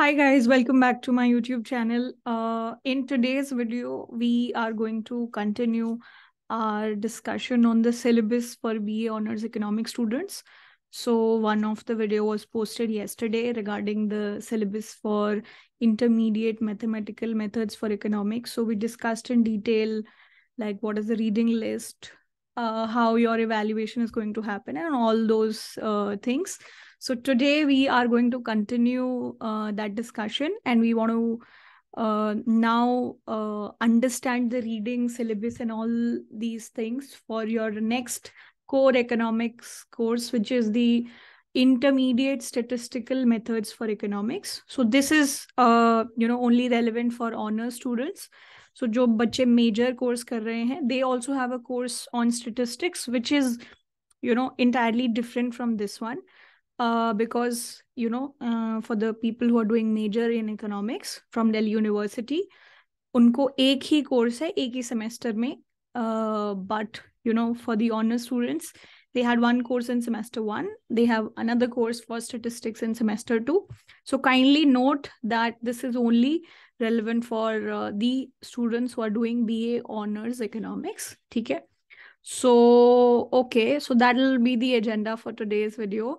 Hi guys, welcome back to my YouTube channel. Uh, in today's video, we are going to continue our discussion on the syllabus for BA Honors Economics students. So one of the video was posted yesterday regarding the syllabus for intermediate mathematical methods for economics. So we discussed in detail, like what is the reading list, uh, how your evaluation is going to happen and all those uh, things. So today we are going to continue uh, that discussion and we want to uh, now uh, understand the reading syllabus and all these things for your next core economics course, which is the intermediate statistical methods for economics. So this is, uh, you know, only relevant for honor students. So जो बच्चे major course कर रहे हैं, they also have a course on statistics, which is, you know, entirely different from this one. Uh, because you know uh, for the people who are doing major in economics from Delhi University, उनको एक ही course है एक ही semester में uh, but you know for the honor students they had one course in semester 1 they have another course for statistics in semester 2 so kindly note that this is only relevant for uh, the students who are doing ba honors economics okay so okay so that'll be the agenda for today's video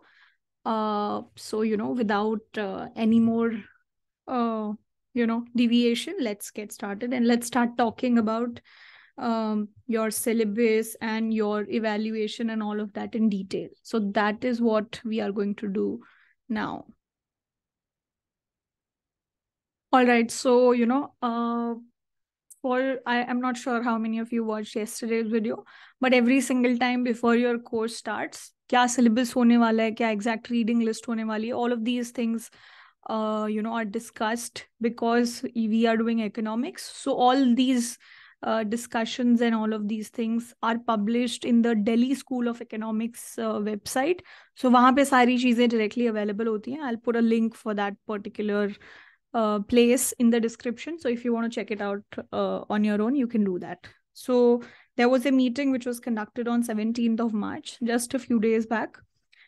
uh, so you know without uh, any more uh, you know deviation let's get started and let's start talking about um, your syllabus and your evaluation and all of that in detail so that is what we are going to do now all right so you know uh, for I am not sure how many of you watched yesterday's video, but every single time before your course starts, क्या syllabus होने वाला है क्या exact reading list होने वाली है all of these things you know are discussed because we are doing economics so all these discussions and all of these things are published in the Delhi School of Economics website so वहाँ पर सारी चीज़ें directly available होती हैं I put a link for that particular place in the description so if you want check it out on your own you can do that so there was a meeting which was conducted on 17th of March, just a few days back,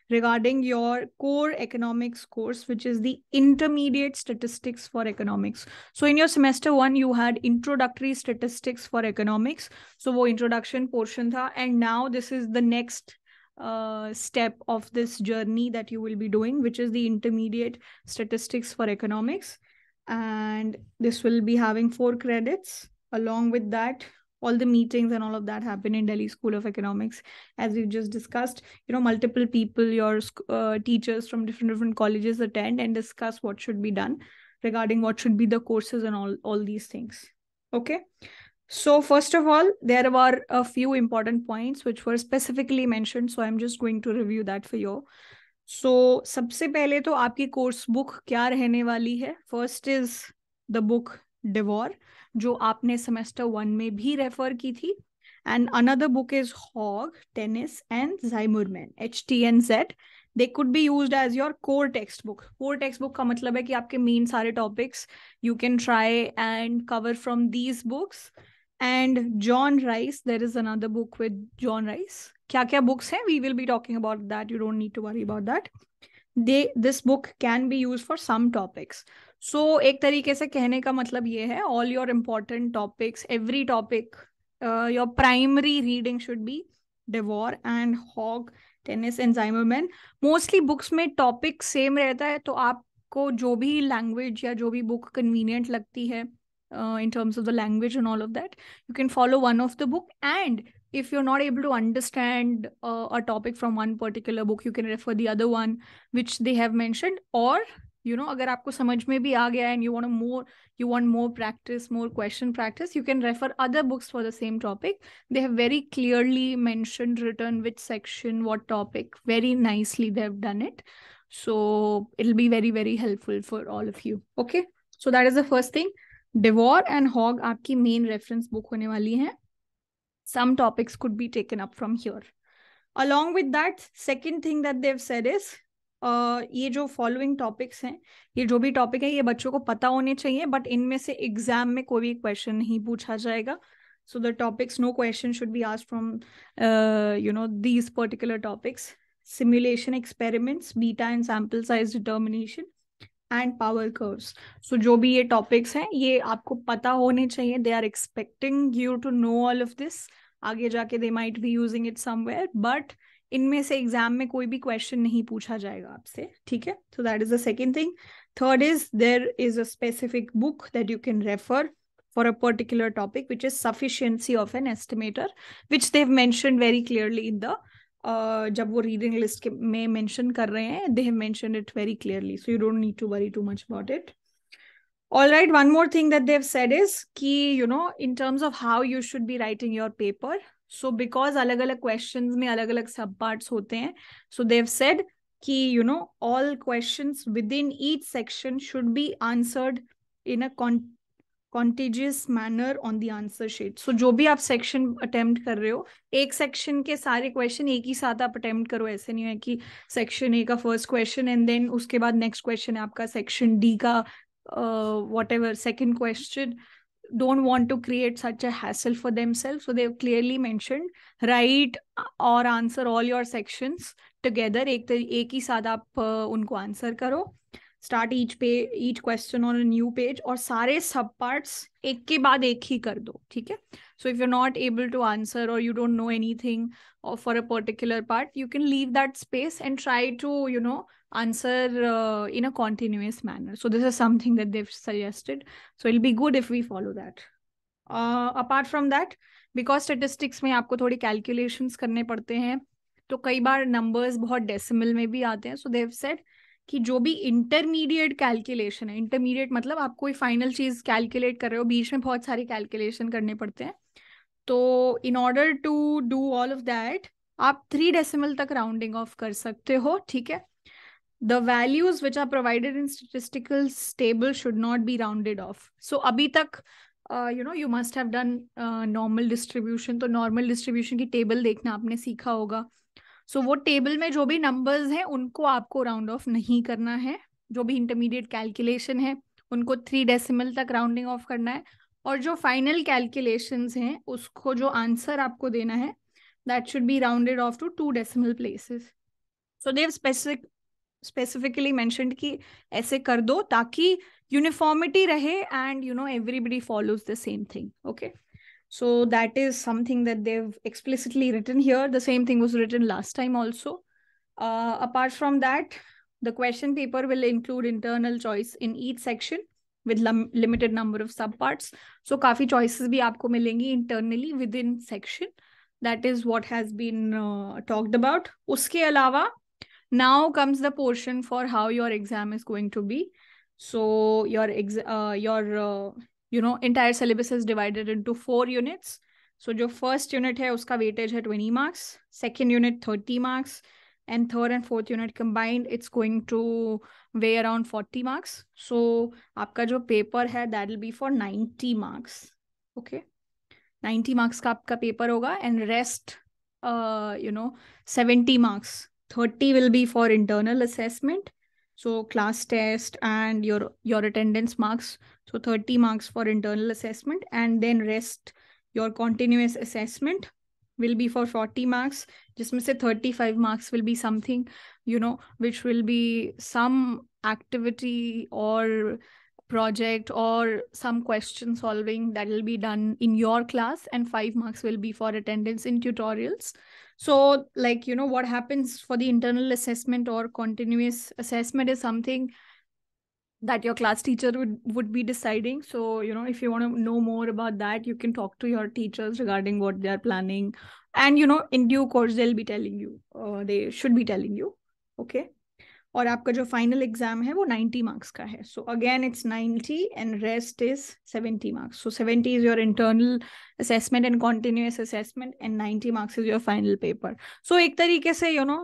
regarding your core economics course, which is the intermediate statistics for economics. So in your semester one, you had introductory statistics for economics. So wo introduction portion tha, and now this is the next uh, step of this journey that you will be doing, which is the intermediate statistics for economics. And this will be having four credits. Along with that, all the meetings and all of that happen in delhi school of economics as we've just discussed you know multiple people your uh, teachers from different different colleges attend and discuss what should be done regarding what should be the courses and all all these things okay so first of all there were a few important points which were specifically mentioned so i'm just going to review that for you so सबसे पहले तो आपकी course book क्या रहने वाली है first is the book Devore जो आपने सेमेस्टर वन में भी रेफर की थी and another book is Hogg Tanis and Zimmerman H T N Z they could be use as your core textbook core textbook का मतलब है कि आपके मेन सारे topics you can try and cover from these books and John Rice there is another book with John Rice क्या क्या books हैं we will be talking about that you don't need to worry about that they this book can be use for some topics so so, एक तरीके से कहने का मतलब ये है all your important topics every topic your primary reading should be Devore and Hogg Tanis and mostly books में topic same रहता है तो आपको जो भी लैंग्वेज या जो भी बुक कन्वीनियंट लगती है in terms of the language and all of that you can follow one of the book and if you are not able to understand a topic from one particular book you can refer the other one which they have mentioned और you know अगर आपको समझ में भी आ गया and you want more you want more practice more question practice you can refer other books for the same topic they have very clearly mentioned written which section what topic very nicely they have done it so it be very very helpful for all of you okay so that is the first thing Devore and Hogg आपकी main reference book होने वाली है some topics could be taken up from here along with that second thing that they've said is ये जो following topics हैं ये जो भी टॉपिक है ये बच्चों को पता होने चाहिए बट इनमें से एग्जाम में कोई भी क्वेश्चन नहीं पूछा जाएगा so the topics no question should be asked from you know these particular topics simulation experiments beta and sample size determination and power curves so जो भी ये टॉपिक्स हैं ये आपको पता होने चाहिए they are expecting you to know all of this आगे जाके they might be using it somewhere but इनमें से एग्जाम में कोई भी क्वेश्चन नहीं पूछा जाएगा आपसे ठीक है so that is the second thing third is there is a specific book that you can refer for a particular topic which is sufficiency of an estimator which they've mention very clearly in the जब वो reading list में mention कर रहे हैं they have mention it very clearly so you don't need to worry too much about it all right one more thing that Dev said is कि you know in terms of how you should be writing your paper so because अलग अलग question में अलग अलग सब part होते हैं so they've said कि you know all question within each section should be answered in a contiguous manner on the answer sheet so जो भी आप सेक्शन अटेम्प्ट कर रहे हो एक सेक्शन के सारे क्वेश्चन एक ही साथ आप अटेम्प्ट करो ऐसे नहीं है कि सेक्शन ए का फर्स्ट क्वेश्चन एंड देन उसके बाद नेक्स्ट क्वेश्चन है आपका सेक्शन डी का whatever second question don't want to create such a hassle for themselves. So they've clearly mentioned write or answer all your sections together. एक एक ही साथ आप उनको आंसर करो स्टार्ट ईच पे each question on new page और सारे सब पार्ट्स एक के बाद एक ही कर दो ठीक है so if you not able to answer और you don't know anything for a particular part you can leave that space and try to you know answer uh, in a continuous manner. So this is something that they've suggested. So it'll be good if we follow that. Uh, apart from that, because statistics में आपको थोड़ी calculations करने पड़ते हैं तो कई बार numbers बहुत decimal में भी आते हैं. So they've said कि जो भी intermediate calculation है intermediate मतलब आप कोई final चीज calculate कर रहे हो बीच में बहुत सारी calculation करने पड़ते हैं तो in order to do all of that आप थ्री डेसिमल तक राउंडिंग ऑफ कर सकते हो ठीक है the values which are provided in statistical table should not be rounded off so abhi tak you know you must have done normal distribution तो normal distribution की table देखना आपने सीखा होगा सो so, वो टेबल में जो भी नंबर्स हैं उनको आपको राउंड ऑफ नहीं करना है जो भी इंटरमीडिएट कैलकुलेशन है उनको थ्री डेसिमल तक राउंडिंग ऑफ करना है और जो फाइनल कैलकुलेशन हैं उसको जो आंसर आपको देना है that should be rounded off to two decimal places so they specific specifically mention की ऐसे कर दो ताकि यूनिफॉर्मिटी रहे and you know everybody follows the same thing okay so that is something that they've explicitly written here the same thing was written last time also apart from that the question paper will include internal choice in each section with limited number of sub parts so काफी choices भी आपको मिलेंगी internally within section that is what has been talked about उसके अलावा now comes the portion for how your exam is going to be so your ex- uh, your uh, you know entire syllabus is divided into four units so your first unit है uska weightage है 20 marks second unit 30 marks and third and fourth unit combined it's going to weigh around 40 marks so आपका paper है that will be for 90 marks okay 90 marks का आपका paper होगा and rest uh, you know 70 marks 30 will be for internal assessment so class test and your your attendance marks so 30 marks for internal assessment and then rest your continuous assessment will be for 40 marks Just say 35 marks will be something you know which will be some activity or project or some question solving that will be done in your class and 5 marks will be for attendance in tutorials so like you know what happens for the internal assessment or continuous assessment is something that your class teacher would would be deciding so you know if you want to know more about that you can talk to your teachers regarding what they're planning and you know in due course they'll be telling you uh, they should be telling you okay और आपका जो final exam है वो 90 marks का है so again it's 90 and rest is 70 marks so 70 is your internal assessment and continuous assessment and 90 marks is your final paper so एक तरीके से you know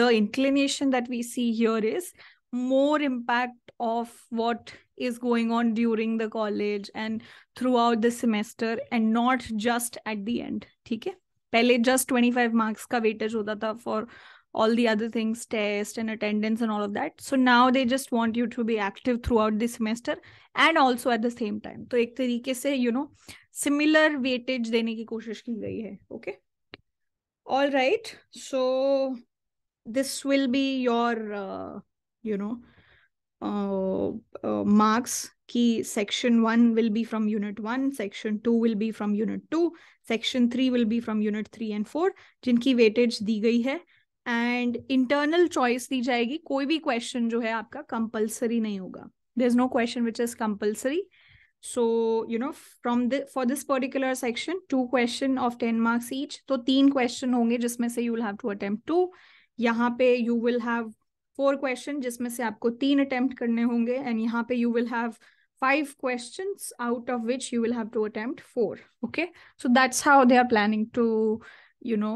the inclination that we see here is impact of what is going on during the college and throughout the semester and not just at the end ठीक है पहले just twenty five marks का weightage होता था for all the other things test and attendance and all of that so now they just want you to be active throughout the semester and also at the same time So एक तरीके से you know similar weightage देने की कोशिश की गई है okay all right so this will be your uh, you know uh, uh, marks key section 1 will be from unit 1 section 2 will be from unit 2 section 3 will be from unit 3 and 4 जिनकी weightage दी गई है and internal choice दी जाएगी कोई भी question जो है आपका compulsory नहीं होगा there is no question which is compulsory so you know from for this particular section two question of ten marks each तो तीन क्वेश्चन होंगे जिसमें से you will have to attempt two यहाँ पे you will have four question जिसमें से आपको तीन अटेम्प्ट करने होंगे एंड यहाँ पे you will have five question out of which you will have to attempt four okay so that's how they are planning to you know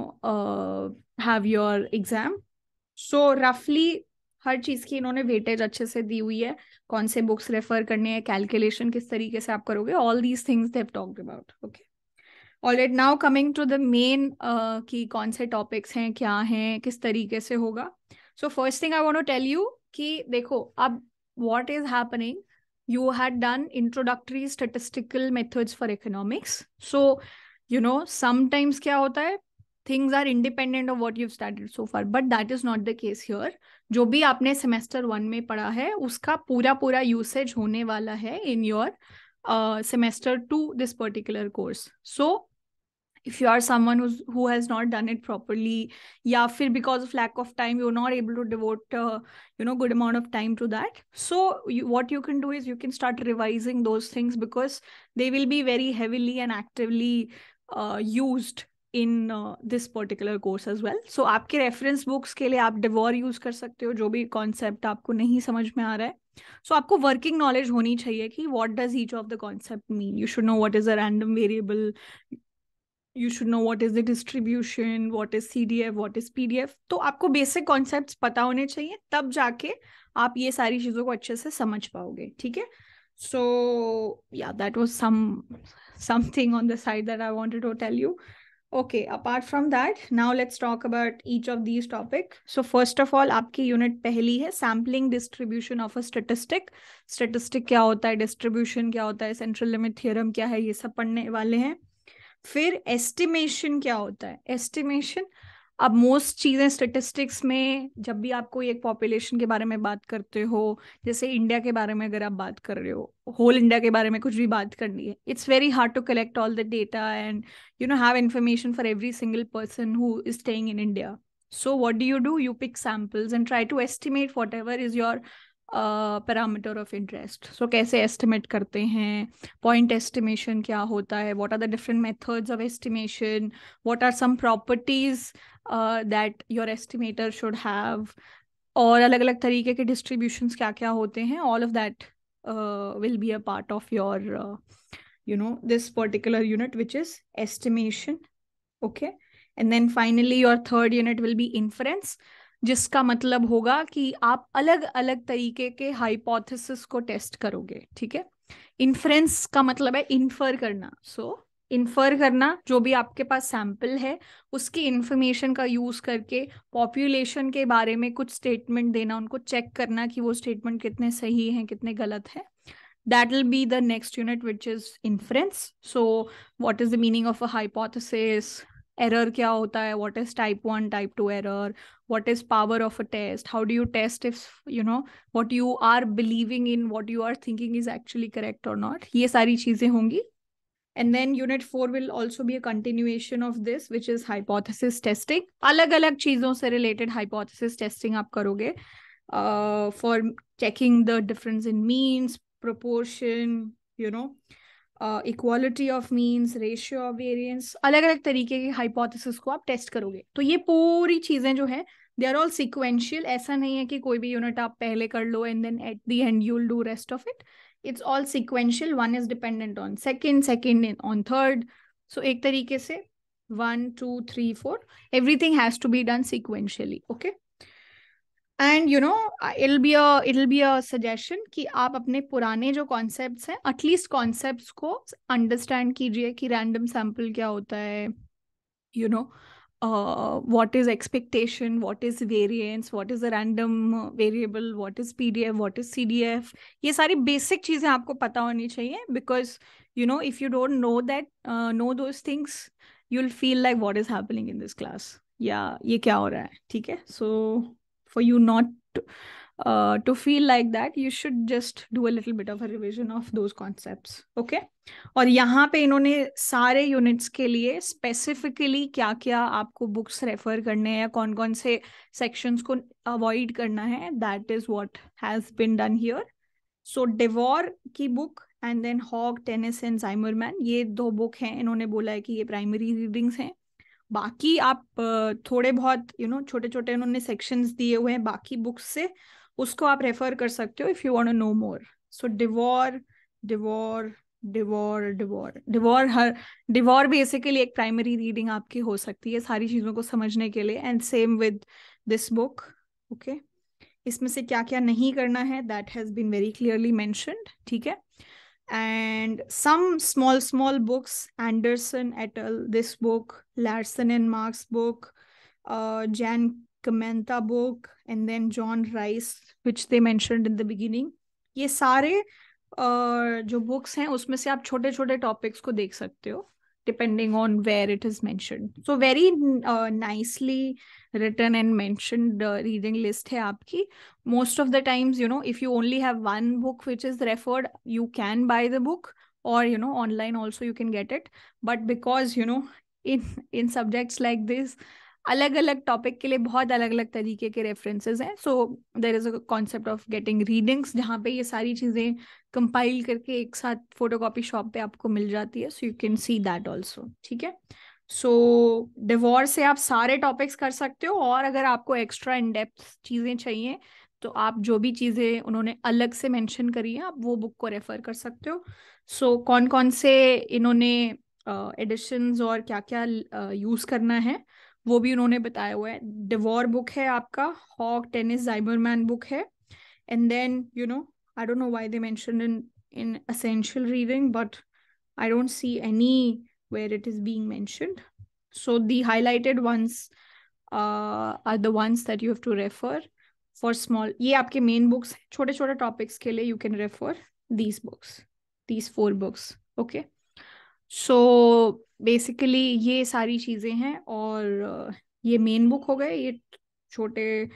have your exam so रफली हर चीज की इन्होंने वेटेज अच्छे से दी हुई है कौन से बुक्स रेफर करने हैं कैलकुलेशन किस तरीके से आप करोगे all these things they've talked about okay alright now coming to the main कि कौन से टॉपिक्स हैं क्या हैं किस तरीके से होगा so first thing I want to tell you कि देखो अब what is happening you had done introductory statistical methods for economics so you know sometimes क्या होता है things are independent of what you've studied so far but that is not the case here जो भी आपने semester one में पढ़ा है उसका पूरा पूरा usage होने वाला है in your uh, semester two this particular course so if you are someone who's who has not done it properly yeah fir because of lack of time you're not able to devote uh, you know good amount of time to that so you, what you can do is you can start revising those things because they will be very heavily and actively uh, used in this particular course as well so आपके reference books के लिए आप डिवॉर use कर सकते हो जो भी concept आपको नहीं समझ में आ रहा है सो so, आपको वर्किंग नॉलेज होनी चाहिए कि what does each of the concept mean you should know what is a random variable you should know what is the distribution what is C D F what is P D F तो आपको basic concept पता होने चाहिए तब जाके आप ये सारी चीज़ों को अच्छे से समझ पाओगे ठीक है so yeah that was some something on the side that i wanted to tell you okay apart from that now let's talk about each of these topic so first of all आपकी unit पहली है sampling distribution of a statistic statistic क्या होता है distribution क्या होता है central limit theorem क्या है ये सब पढ़ने वाले हैं फिर एस्टिमेशन क्या होता है एस्टिमेशन अब मोस्ट चीज़ें स्टेटिस्टिक्स में जब भी आप कोई एक पॉपुलेशन के बारे में बात करते हो जैसे इंडिया के बारे में अगर आप बात कर रहे हो होल इंडिया के बारे में कुछ भी बात करनी है it's very hard to collect all the data and you know have information for every single person who is staying in India what do you do you pick samples and try to estimate whatever is your parameter of interest so कैसे estimate करते हैं point estimation क्या होता है what are the different methods of estimation what are some properties that your estimator should have और अलग अलग तरीके के डिस्ट्रीब्यूशन क्या क्या होते हैं all of that will be a part of your you know this particular unit which is estimation okay and then finally your third unit will be inference जिसका मतलब होगा कि आप अलग अलग तरीके के हाइपोथेसिस को टेस्ट करोगे ठीक है इन्फ्रेंस का मतलब है इन्फर करना सो so, इन्फर करना जो भी आपके पास सैंपल है उसकी इन्फॉर्मेशन का यूज करके पॉपुलेशन के बारे में कुछ स्टेटमेंट देना उनको चेक करना कि वो स्टेटमेंट कितने सही हैं कितने गलत है that will be the next unit which is inference so what is the meaning of a hypothesis error क्या होता है what is type one type two error what is power of a test how do you test if you know what you are believing in what you are thinking is actually correct और not ये सारी चीजें होंगी and then unit four will also be a continuation of this which is hypothesis testing अलग अलग चीजों से related hypothesis testing आप करोगे for checking the difference in means proportion you know equality of means ratio of variance अलग अलग तरीके के हाइपोथेसिस को आप टेस्ट करोगे तो ये पूरी चीज़ें जो है दे आर ऑल सिक्वेंशियल ऐसा नहीं है कि कोई भी यूनिट आप पहले कर लो and then at the end you'll do rest of it it's all sequential one is dependent on second second on third so एक तरीके से one two three four everything has to be done sequentially okay and you know I'll be it be a suggestion कि आप अपने पुराने जो concepts हैं at least concepts को अंडरस्टैंड कीजिए कि रैंडम सैम्पल क्या होता है you know what what is expectation is variance what is a random variable what is P D F what is C D F ये सारी बेसिक चीजें आपको पता होनी चाहिए because you know if you don't know that know those things you will feel like what is happening in this class या ये क्या हो रहा है ठीक है so so, for you not to, uh, to feel like that you should just do a little bit of a revision of those concepts okay और यहाँ पे इन्होंने सारे यूनिट्स के लिए स्पेसिफिकली क्या क्या आपको बुक्स रेफर करने हैं कौन कौन से सेक्शंस को अवॉइड करना है that is what has been done here so Devore की book and then Hogg Tanis and Zimmerman ये दो बुक हैं इन्होंने बोला है कि ये प्राइमरी रीडिंग्स हैं बाकी आप थोड़े बहुत यू नो छोटे छोटे उन्होंने सेक्शंस दिए हुए हैं बाकी बुक्स से उसको आप रेफर कर सकते हो if you want to know more so Devore Devore Devore Devore Devore हर डिवॉर बेसिकली एक प्राइमरी रीडिंग आपकी हो सकती है सारी चीजों को समझने के लिए and same with this book okay इसमें से क्या क्या नहीं करना है that has been very clearly mentioned ठीक है and some small small books anderson et al this book larson and marx book uh, jan Kamenta book and then john rice which they mentioned in the beginning ye sare uh, jo जो books हैं उसमें से chote छोटे छोटे topics को देख सकते हो depending on where it is mentioned so very nicely written and mentioned reading list है आपकी most of the times you know if you only have one book which is referred you can buy the book or you know online also you can get it but because you know in in subjects like this अलग अलग topic के लिए बहुत अलग अलग तरीके के references हैं so there is a concept of getting readings जहाँ पे ये सारी चीज़ें कंपाइल करके एक साथ फोटोकॉपी शॉप पे आपको मिल जाती है so you can see that also ठीक है सो so, डिवोर्स से आप सारे टॉपिक्स कर सकते हो और अगर आपको एक्स्ट्रा इन डेप्थ चीज़ें चाहिए तो आप जो भी चीज़ें उन्होंने अलग से मेंशन करी है आप वो बुक को रेफर कर सकते हो सो so, कौन कौन से इन्होंने एडिशन uh, और क्या क्या यूज़ uh, करना है वो भी उन्होंने बताया हुआ है डिवोर बुक है आपका हॉक टेनिस जाइबरमैन बुक है and then you know I don't know why they mention in in essential reading but I don't see any where it is being mentioned. So the highlighted ones uh, are the ones that you have to refer for small. ये आपके main books छोटे छोटे topics के लिए you can refer these books, these four books. Okay. So basically ये सारी चीजें हैं और ये main book हो गए ये छोटे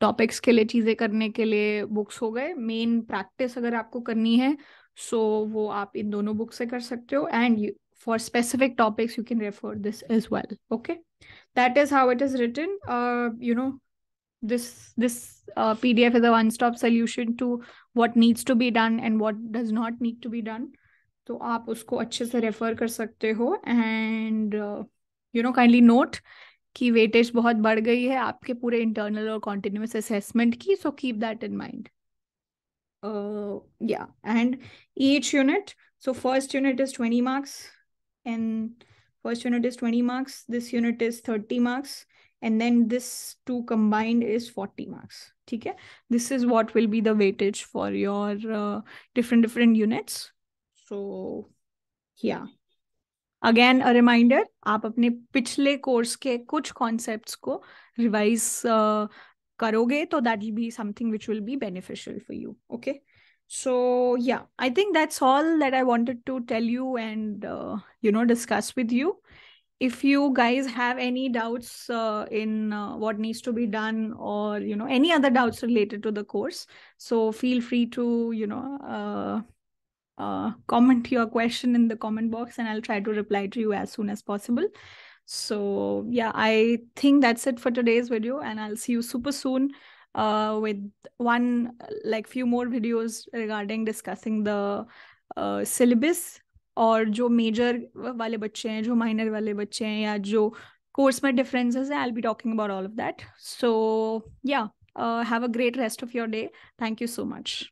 टॉपिक्स के लिए चीजें करने के लिए बुक्स हो गए मेन प्रैक्टिस अगर आपको करनी है सो so, वो आप इन दोनों बुक से कर सकते हो and you for specific topics you can refer this as well okay that is how it is written uh you know this this uh, pdf is a one stop solution to what needs to be done and what does not need to be done So, आप उसको अच्छे से refer कर सकते हो and you know kindly note कि weightage बहुत बढ़ गई है आपके पूरे So, keep that in mind. uh yeah and each unit so first unit is 20 marks and first unit is 20 marks this unit is 30 marks and then this two combined is 40 marks okay this is what will be the weightage for your uh, different different units so yeah again a reminder आप अपने पिछले course के कुछ concepts को revise uh, करोगे तो that will be something which will be beneficial for you okay so yeah i think that's all that i wanted to tell you and uh, you know discuss with you if you guys have any doubts uh, in uh, what needs to be done or you know any other doubts related to the course so feel free to you know uh, uh comment your question in the comment box and i'll try to reply to you as soon as possible so yeah i think that's it for today's video and i'll see you super soon uh, with one like few more videos regarding discussing the uh, syllabus और जो major वाले बच्चे हैं जो minor वाले बच्चे हैं या जो कोर्स में डिफरेंसेस हैं I be talking about all of that so yeah have a great rest of your day thank you so much